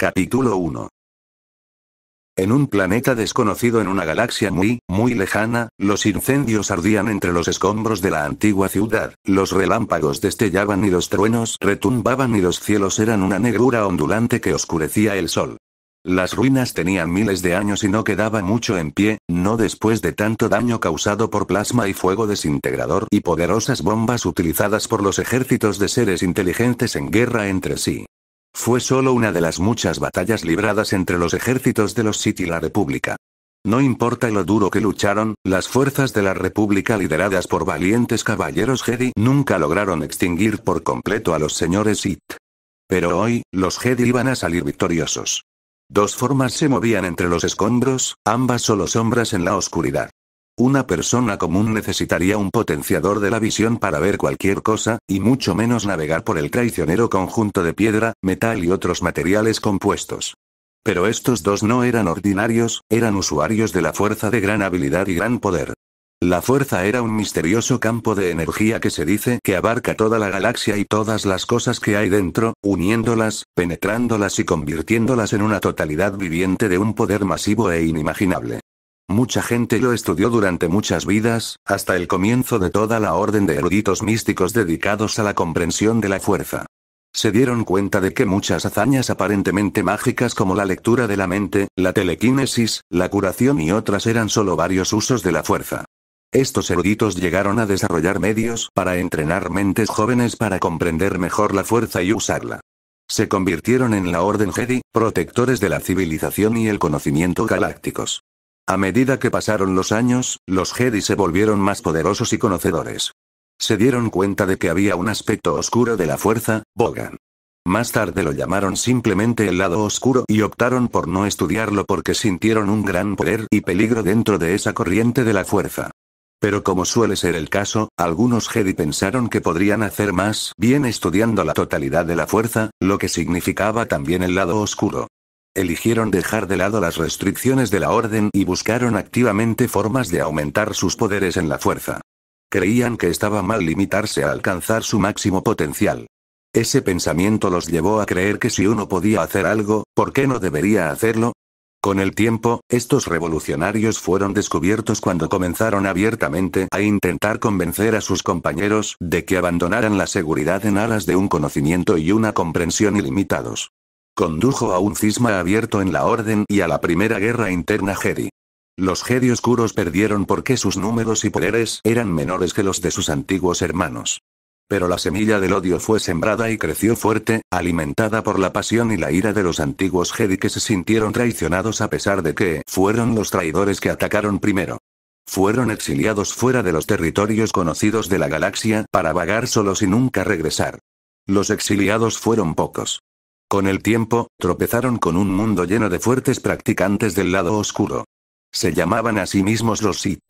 Capítulo 1. En un planeta desconocido en una galaxia muy, muy lejana, los incendios ardían entre los escombros de la antigua ciudad, los relámpagos destellaban y los truenos retumbaban y los cielos eran una negrura ondulante que oscurecía el sol. Las ruinas tenían miles de años y no quedaba mucho en pie, no después de tanto daño causado por plasma y fuego desintegrador y poderosas bombas utilizadas por los ejércitos de seres inteligentes en guerra entre sí. Fue solo una de las muchas batallas libradas entre los ejércitos de los Sith y la República. No importa lo duro que lucharon, las fuerzas de la República lideradas por valientes caballeros Jedi nunca lograron extinguir por completo a los señores Sith. Pero hoy, los Jedi iban a salir victoriosos. Dos formas se movían entre los escombros, ambas solo sombras en la oscuridad. Una persona común necesitaría un potenciador de la visión para ver cualquier cosa, y mucho menos navegar por el traicionero conjunto de piedra, metal y otros materiales compuestos. Pero estos dos no eran ordinarios, eran usuarios de la fuerza de gran habilidad y gran poder. La fuerza era un misterioso campo de energía que se dice que abarca toda la galaxia y todas las cosas que hay dentro, uniéndolas, penetrándolas y convirtiéndolas en una totalidad viviente de un poder masivo e inimaginable. Mucha gente lo estudió durante muchas vidas, hasta el comienzo de toda la orden de eruditos místicos dedicados a la comprensión de la fuerza. Se dieron cuenta de que muchas hazañas aparentemente mágicas como la lectura de la mente, la telequinesis, la curación y otras eran solo varios usos de la fuerza. Estos eruditos llegaron a desarrollar medios para entrenar mentes jóvenes para comprender mejor la fuerza y usarla. Se convirtieron en la Orden Jedi, protectores de la civilización y el conocimiento galácticos. A medida que pasaron los años, los Jedi se volvieron más poderosos y conocedores. Se dieron cuenta de que había un aspecto oscuro de la fuerza, Bogan. Más tarde lo llamaron simplemente el lado oscuro y optaron por no estudiarlo porque sintieron un gran poder y peligro dentro de esa corriente de la fuerza. Pero como suele ser el caso, algunos Jedi pensaron que podrían hacer más bien estudiando la totalidad de la fuerza, lo que significaba también el lado oscuro. Eligieron dejar de lado las restricciones de la orden y buscaron activamente formas de aumentar sus poderes en la fuerza. Creían que estaba mal limitarse a alcanzar su máximo potencial. Ese pensamiento los llevó a creer que si uno podía hacer algo, ¿por qué no debería hacerlo? Con el tiempo, estos revolucionarios fueron descubiertos cuando comenzaron abiertamente a intentar convencer a sus compañeros de que abandonaran la seguridad en alas de un conocimiento y una comprensión ilimitados. Condujo a un cisma abierto en la Orden y a la Primera Guerra Interna Jedi. Los Jedi oscuros perdieron porque sus números y poderes eran menores que los de sus antiguos hermanos. Pero la semilla del odio fue sembrada y creció fuerte, alimentada por la pasión y la ira de los antiguos Jedi que se sintieron traicionados a pesar de que fueron los traidores que atacaron primero. Fueron exiliados fuera de los territorios conocidos de la galaxia para vagar solos y nunca regresar. Los exiliados fueron pocos. Con el tiempo, tropezaron con un mundo lleno de fuertes practicantes del lado oscuro. Se llamaban a sí mismos los Sith.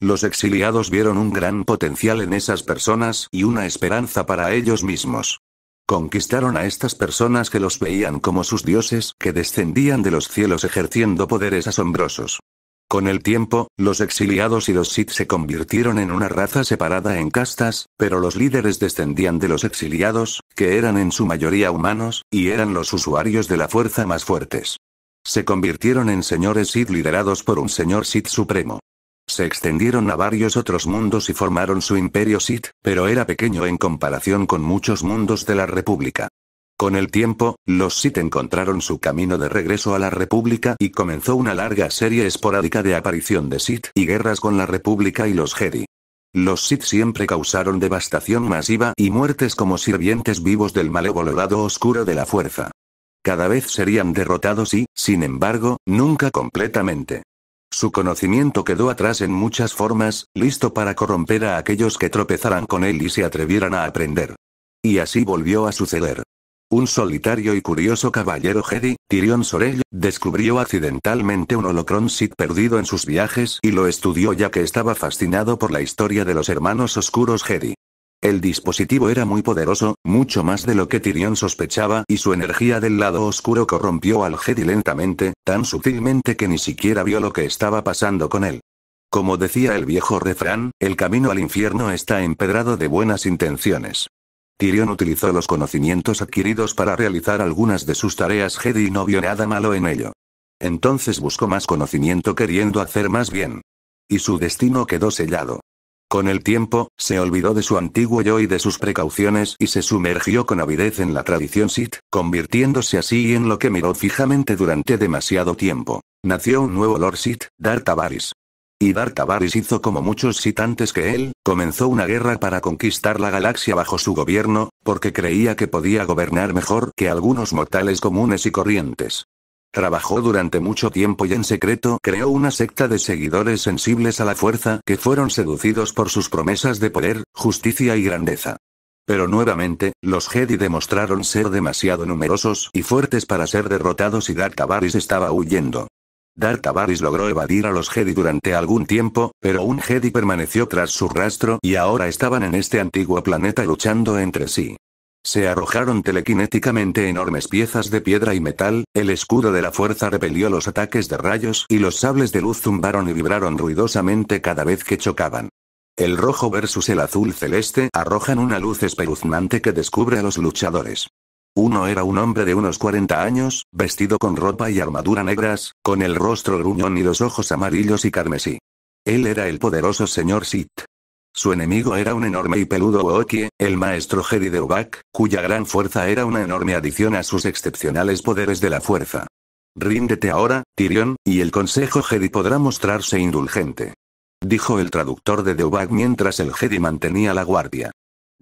Los exiliados vieron un gran potencial en esas personas y una esperanza para ellos mismos. Conquistaron a estas personas que los veían como sus dioses, que descendían de los cielos ejerciendo poderes asombrosos. Con el tiempo, los exiliados y los Sith se convirtieron en una raza separada en castas, pero los líderes descendían de los exiliados, que eran en su mayoría humanos, y eran los usuarios de la fuerza más fuertes. Se convirtieron en señores Sith liderados por un señor Sith supremo. Se extendieron a varios otros mundos y formaron su imperio Sith, pero era pequeño en comparación con muchos mundos de la República. Con el tiempo, los Sith encontraron su camino de regreso a la República y comenzó una larga serie esporádica de aparición de Sith y guerras con la República y los Jedi. Los Sith siempre causaron devastación masiva y muertes como sirvientes vivos del malévolo oscuro de la fuerza. Cada vez serían derrotados y, sin embargo, nunca completamente. Su conocimiento quedó atrás en muchas formas, listo para corromper a aquellos que tropezaran con él y se atrevieran a aprender. Y así volvió a suceder. Un solitario y curioso caballero Jedi, Tyrion Sorell descubrió accidentalmente un holocron Sith perdido en sus viajes y lo estudió ya que estaba fascinado por la historia de los hermanos oscuros Jedi. El dispositivo era muy poderoso, mucho más de lo que Tyrion sospechaba y su energía del lado oscuro corrompió al Jedi lentamente, tan sutilmente que ni siquiera vio lo que estaba pasando con él. Como decía el viejo refrán, el camino al infierno está empedrado de buenas intenciones. Tyrion utilizó los conocimientos adquiridos para realizar algunas de sus tareas Jedi y no vio nada malo en ello. Entonces buscó más conocimiento queriendo hacer más bien. Y su destino quedó sellado. Con el tiempo, se olvidó de su antiguo yo y de sus precauciones y se sumergió con avidez en la tradición Sith, convirtiéndose así en lo que miró fijamente durante demasiado tiempo. Nació un nuevo Lord Sith, Darth Avaris y Tavaris hizo como muchos citantes que él, comenzó una guerra para conquistar la galaxia bajo su gobierno, porque creía que podía gobernar mejor que algunos mortales comunes y corrientes. Trabajó durante mucho tiempo y en secreto creó una secta de seguidores sensibles a la fuerza que fueron seducidos por sus promesas de poder, justicia y grandeza. Pero nuevamente, los Jedi demostraron ser demasiado numerosos y fuertes para ser derrotados y Darth Tavaris estaba huyendo. Vader logró evadir a los Jedi durante algún tiempo, pero un Jedi permaneció tras su rastro y ahora estaban en este antiguo planeta luchando entre sí. Se arrojaron telequinéticamente enormes piezas de piedra y metal, el escudo de la fuerza repelió los ataques de rayos y los sables de luz zumbaron y vibraron ruidosamente cada vez que chocaban. El rojo versus el azul celeste arrojan una luz espeluznante que descubre a los luchadores. Uno era un hombre de unos 40 años, vestido con ropa y armadura negras, con el rostro gruñón y los ojos amarillos y carmesí. Él era el poderoso señor Sit. Su enemigo era un enorme y peludo Ookie, el maestro Jedi de cuya gran fuerza era una enorme adición a sus excepcionales poderes de la fuerza. Ríndete ahora, Tyrion, y el consejo Jedi podrá mostrarse indulgente. Dijo el traductor de Deubag mientras el Jedi mantenía la guardia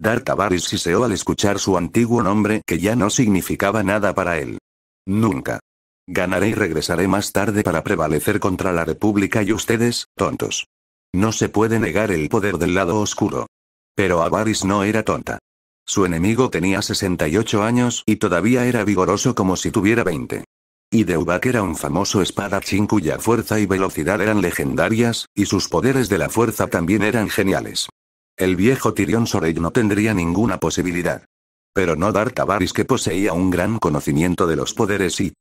se siseó al escuchar su antiguo nombre que ya no significaba nada para él. Nunca. Ganaré y regresaré más tarde para prevalecer contra la República y ustedes, tontos. No se puede negar el poder del lado oscuro. Pero Avaris no era tonta. Su enemigo tenía 68 años y todavía era vigoroso como si tuviera 20. Y Deubak era un famoso espadachín cuya fuerza y velocidad eran legendarias, y sus poderes de la fuerza también eran geniales. El viejo Tyrion Sorey no tendría ninguna posibilidad. Pero no Dar Tavaris que poseía un gran conocimiento de los poderes IT.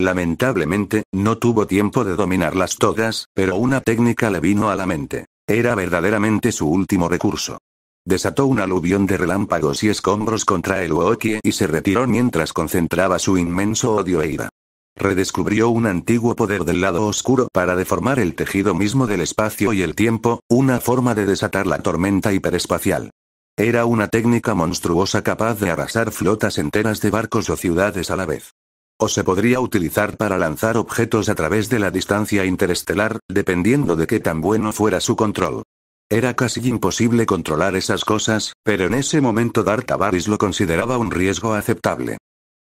Lamentablemente, no tuvo tiempo de dominarlas todas, pero una técnica le vino a la mente. Era verdaderamente su último recurso. Desató un aluvión de relámpagos y escombros contra el Wookiee y se retiró mientras concentraba su inmenso odio e ira redescubrió un antiguo poder del lado oscuro para deformar el tejido mismo del espacio y el tiempo, una forma de desatar la tormenta hiperespacial. Era una técnica monstruosa capaz de arrasar flotas enteras de barcos o ciudades a la vez. O se podría utilizar para lanzar objetos a través de la distancia interestelar, dependiendo de qué tan bueno fuera su control. Era casi imposible controlar esas cosas, pero en ese momento Darth Vader lo consideraba un riesgo aceptable.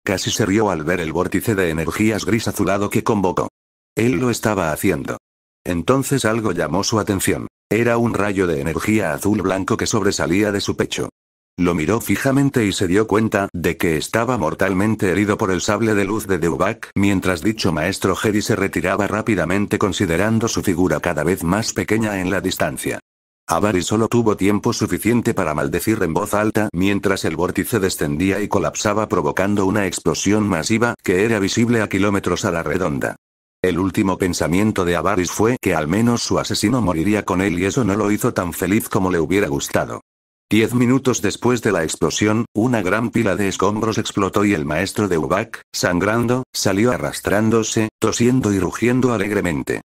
Casi se rió al ver el vórtice de energías gris azulado que convocó. Él lo estaba haciendo. Entonces algo llamó su atención. Era un rayo de energía azul blanco que sobresalía de su pecho. Lo miró fijamente y se dio cuenta de que estaba mortalmente herido por el sable de luz de Deubak. mientras dicho maestro Jedi se retiraba rápidamente considerando su figura cada vez más pequeña en la distancia. Avaris solo tuvo tiempo suficiente para maldecir en voz alta mientras el vórtice descendía y colapsaba provocando una explosión masiva que era visible a kilómetros a la redonda. El último pensamiento de Avaris fue que al menos su asesino moriría con él y eso no lo hizo tan feliz como le hubiera gustado. Diez minutos después de la explosión, una gran pila de escombros explotó y el maestro de Ubak, sangrando, salió arrastrándose, tosiendo y rugiendo alegremente.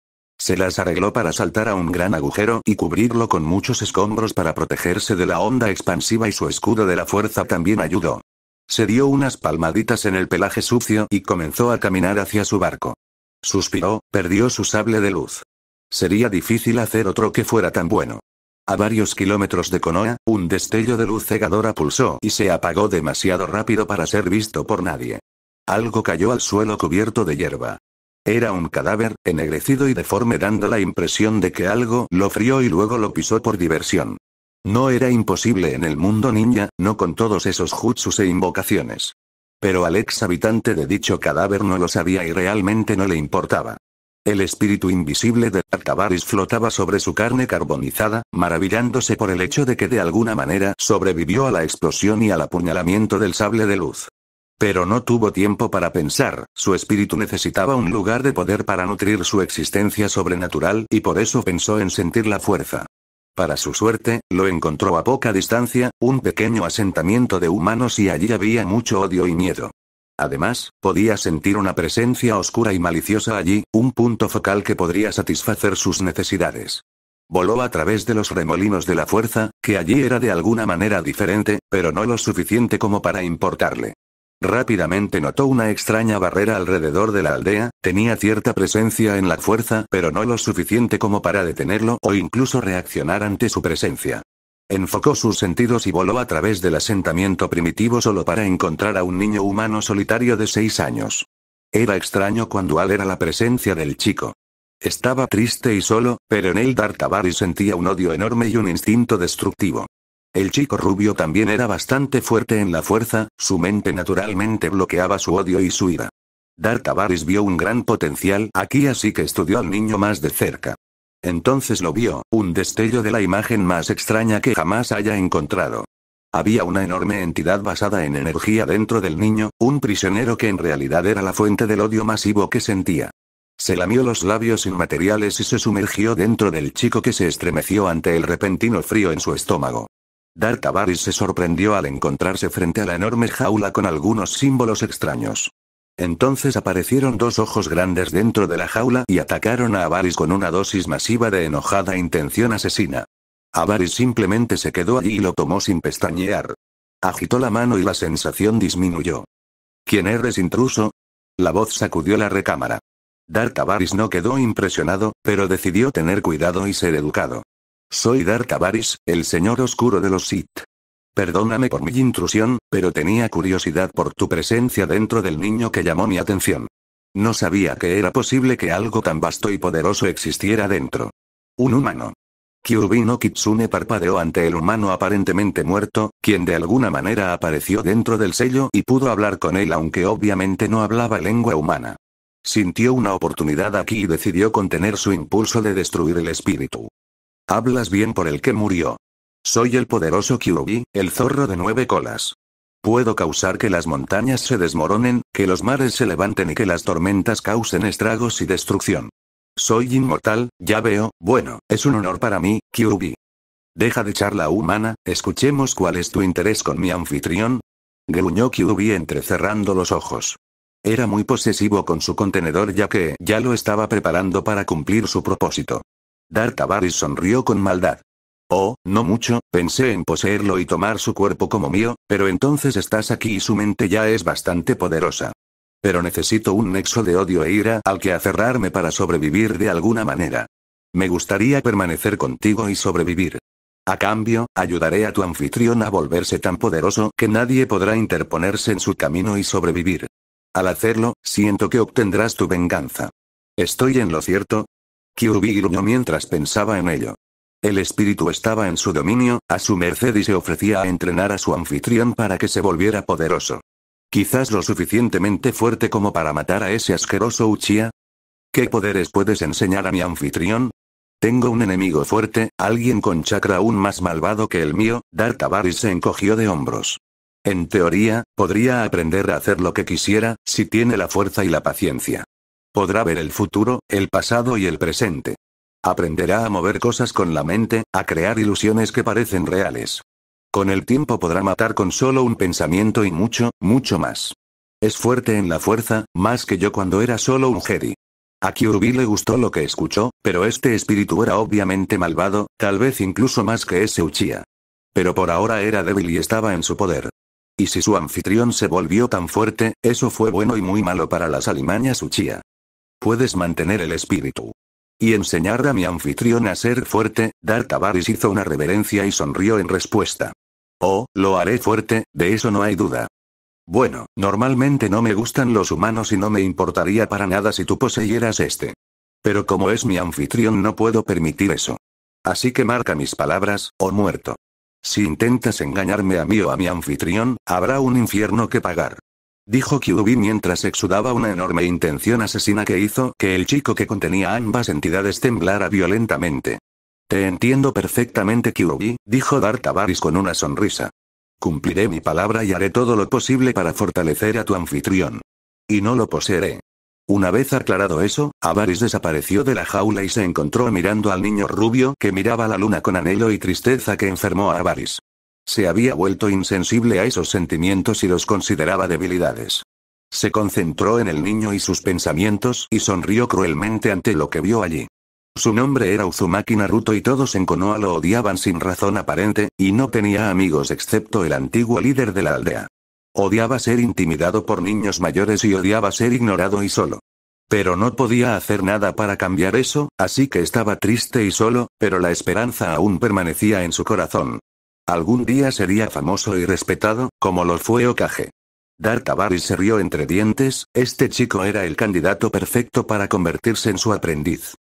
Se las arregló para saltar a un gran agujero y cubrirlo con muchos escombros para protegerse de la onda expansiva y su escudo de la fuerza también ayudó. Se dio unas palmaditas en el pelaje sucio y comenzó a caminar hacia su barco. Suspiró, perdió su sable de luz. Sería difícil hacer otro que fuera tan bueno. A varios kilómetros de Konoha, un destello de luz cegadora pulsó y se apagó demasiado rápido para ser visto por nadie. Algo cayó al suelo cubierto de hierba. Era un cadáver, ennegrecido y deforme dando la impresión de que algo lo frió y luego lo pisó por diversión. No era imposible en el mundo ninja, no con todos esos jutsus e invocaciones. Pero al ex habitante de dicho cadáver no lo sabía y realmente no le importaba. El espíritu invisible de Artabaris flotaba sobre su carne carbonizada, maravillándose por el hecho de que de alguna manera sobrevivió a la explosión y al apuñalamiento del sable de luz. Pero no tuvo tiempo para pensar, su espíritu necesitaba un lugar de poder para nutrir su existencia sobrenatural y por eso pensó en sentir la fuerza. Para su suerte, lo encontró a poca distancia, un pequeño asentamiento de humanos y allí había mucho odio y miedo. Además, podía sentir una presencia oscura y maliciosa allí, un punto focal que podría satisfacer sus necesidades. Voló a través de los remolinos de la fuerza, que allí era de alguna manera diferente, pero no lo suficiente como para importarle. Rápidamente notó una extraña barrera alrededor de la aldea, tenía cierta presencia en la fuerza, pero no lo suficiente como para detenerlo o incluso reaccionar ante su presencia. Enfocó sus sentidos y voló a través del asentamiento primitivo solo para encontrar a un niño humano solitario de seis años. Era extraño cuando Al era la presencia del chico. Estaba triste y solo, pero en él Dartabari sentía un odio enorme y un instinto destructivo. El chico rubio también era bastante fuerte en la fuerza, su mente naturalmente bloqueaba su odio y su ira. Dar Tavares vio un gran potencial aquí así que estudió al niño más de cerca. Entonces lo vio, un destello de la imagen más extraña que jamás haya encontrado. Había una enorme entidad basada en energía dentro del niño, un prisionero que en realidad era la fuente del odio masivo que sentía. Se lamió los labios inmateriales y se sumergió dentro del chico que se estremeció ante el repentino frío en su estómago. Avaris se sorprendió al encontrarse frente a la enorme jaula con algunos símbolos extraños. Entonces aparecieron dos ojos grandes dentro de la jaula y atacaron a Avaris con una dosis masiva de enojada intención asesina. Avaris simplemente se quedó allí y lo tomó sin pestañear. Agitó la mano y la sensación disminuyó. ¿Quién eres intruso? La voz sacudió la recámara. Avaris no quedó impresionado, pero decidió tener cuidado y ser educado. Soy Dark Avaris, el señor oscuro de los Sith. Perdóname por mi intrusión, pero tenía curiosidad por tu presencia dentro del niño que llamó mi atención. No sabía que era posible que algo tan vasto y poderoso existiera dentro. Un humano. no Kitsune parpadeó ante el humano aparentemente muerto, quien de alguna manera apareció dentro del sello y pudo hablar con él aunque obviamente no hablaba lengua humana. Sintió una oportunidad aquí y decidió contener su impulso de destruir el espíritu. Hablas bien por el que murió. Soy el poderoso Kyuubi, el zorro de nueve colas. Puedo causar que las montañas se desmoronen, que los mares se levanten y que las tormentas causen estragos y destrucción. Soy inmortal, ya veo, bueno, es un honor para mí, Kyuubi. Deja de charla humana, escuchemos cuál es tu interés con mi anfitrión. Gruñó Kyuubi entrecerrando los ojos. Era muy posesivo con su contenedor ya que ya lo estaba preparando para cumplir su propósito. Dartavaris sonrió con maldad. Oh, no mucho, pensé en poseerlo y tomar su cuerpo como mío, pero entonces estás aquí y su mente ya es bastante poderosa. Pero necesito un nexo de odio e ira al que aferrarme para sobrevivir de alguna manera. Me gustaría permanecer contigo y sobrevivir. A cambio, ayudaré a tu anfitrión a volverse tan poderoso que nadie podrá interponerse en su camino y sobrevivir. Al hacerlo, siento que obtendrás tu venganza. ¿Estoy en lo cierto? Kyubi gruñó mientras pensaba en ello. El espíritu estaba en su dominio, a su merced y se ofrecía a entrenar a su anfitrión para que se volviera poderoso. Quizás lo suficientemente fuerte como para matar a ese asqueroso Uchiha. ¿Qué poderes puedes enseñar a mi anfitrión? Tengo un enemigo fuerte, alguien con chakra aún más malvado que el mío, Dartavari se encogió de hombros. En teoría, podría aprender a hacer lo que quisiera, si tiene la fuerza y la paciencia. Podrá ver el futuro, el pasado y el presente. Aprenderá a mover cosas con la mente, a crear ilusiones que parecen reales. Con el tiempo podrá matar con solo un pensamiento y mucho, mucho más. Es fuerte en la fuerza, más que yo cuando era solo un Jedi. A Kyurubi le gustó lo que escuchó, pero este espíritu era obviamente malvado, tal vez incluso más que ese Uchiha. Pero por ahora era débil y estaba en su poder. Y si su anfitrión se volvió tan fuerte, eso fue bueno y muy malo para las alimañas Uchiha. Puedes mantener el espíritu. Y enseñar a mi anfitrión a ser fuerte, Dar hizo una reverencia y sonrió en respuesta. Oh, lo haré fuerte, de eso no hay duda. Bueno, normalmente no me gustan los humanos y no me importaría para nada si tú poseyeras este. Pero como es mi anfitrión no puedo permitir eso. Así que marca mis palabras, o oh muerto. Si intentas engañarme a mí o a mi anfitrión, habrá un infierno que pagar dijo Kyubi mientras exudaba una enorme intención asesina que hizo que el chico que contenía ambas entidades temblara violentamente. Te entiendo perfectamente Kyubi, dijo Avaris con una sonrisa. Cumpliré mi palabra y haré todo lo posible para fortalecer a tu anfitrión. Y no lo poseeré. Una vez aclarado eso, Avaris desapareció de la jaula y se encontró mirando al niño rubio que miraba la luna con anhelo y tristeza que enfermó a Avaris. Se había vuelto insensible a esos sentimientos y los consideraba debilidades. Se concentró en el niño y sus pensamientos y sonrió cruelmente ante lo que vio allí. Su nombre era Uzumaki Naruto y todos en Konoha lo odiaban sin razón aparente, y no tenía amigos excepto el antiguo líder de la aldea. Odiaba ser intimidado por niños mayores y odiaba ser ignorado y solo. Pero no podía hacer nada para cambiar eso, así que estaba triste y solo, pero la esperanza aún permanecía en su corazón. Algún día sería famoso y respetado, como lo fue Okage. Darkabari se rió entre dientes, este chico era el candidato perfecto para convertirse en su aprendiz.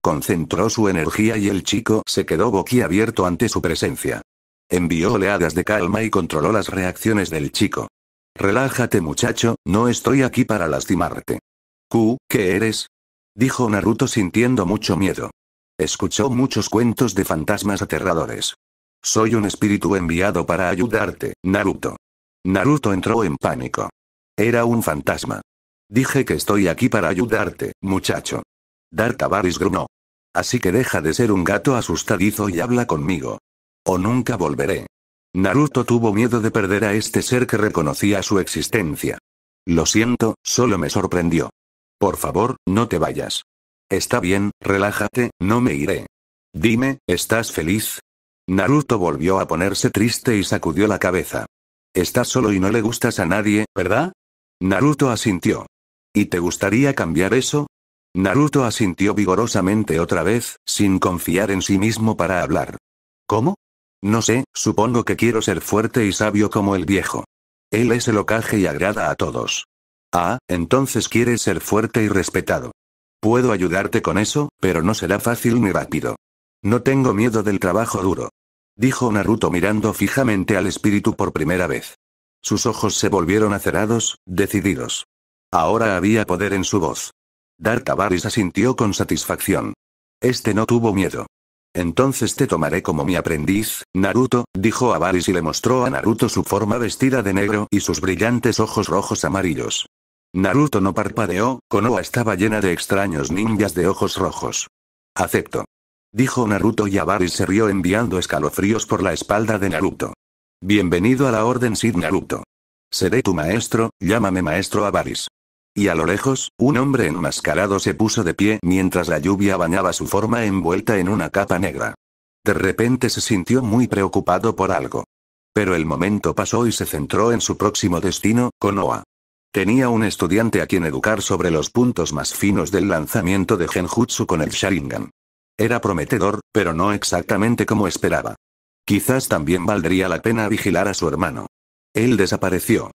Concentró su energía y el chico se quedó boquiabierto ante su presencia. Envió oleadas de calma y controló las reacciones del chico. Relájate muchacho, no estoy aquí para lastimarte. Q, ¿qué eres? Dijo Naruto sintiendo mucho miedo. Escuchó muchos cuentos de fantasmas aterradores. Soy un espíritu enviado para ayudarte, Naruto. Naruto entró en pánico. Era un fantasma. Dije que estoy aquí para ayudarte, muchacho. Dartabaris grunó. Así que deja de ser un gato asustadizo y habla conmigo. O nunca volveré. Naruto tuvo miedo de perder a este ser que reconocía su existencia. Lo siento, solo me sorprendió. Por favor, no te vayas. Está bien, relájate, no me iré. Dime, ¿estás feliz? Naruto volvió a ponerse triste y sacudió la cabeza. Estás solo y no le gustas a nadie, ¿verdad? Naruto asintió. ¿Y te gustaría cambiar eso? Naruto asintió vigorosamente otra vez, sin confiar en sí mismo para hablar. ¿Cómo? No sé, supongo que quiero ser fuerte y sabio como el viejo. Él es el ocaje y agrada a todos. Ah, entonces quieres ser fuerte y respetado. Puedo ayudarte con eso, pero no será fácil ni rápido. No tengo miedo del trabajo duro. Dijo Naruto mirando fijamente al espíritu por primera vez. Sus ojos se volvieron acerados, decididos. Ahora había poder en su voz. Dartabaris asintió con satisfacción. Este no tuvo miedo. Entonces te tomaré como mi aprendiz, Naruto, dijo a Avaris y le mostró a Naruto su forma vestida de negro y sus brillantes ojos rojos amarillos. Naruto no parpadeó, Konoha estaba llena de extraños ninjas de ojos rojos. Acepto. Dijo Naruto y Abaris se rió enviando escalofríos por la espalda de Naruto. Bienvenido a la Orden Sid Naruto. Seré tu maestro, llámame maestro Avaris. Y a lo lejos, un hombre enmascarado se puso de pie mientras la lluvia bañaba su forma envuelta en una capa negra. De repente se sintió muy preocupado por algo. Pero el momento pasó y se centró en su próximo destino, Konoha. Tenía un estudiante a quien educar sobre los puntos más finos del lanzamiento de Genjutsu con el Sharingan. Era prometedor, pero no exactamente como esperaba. Quizás también valdría la pena vigilar a su hermano. Él desapareció.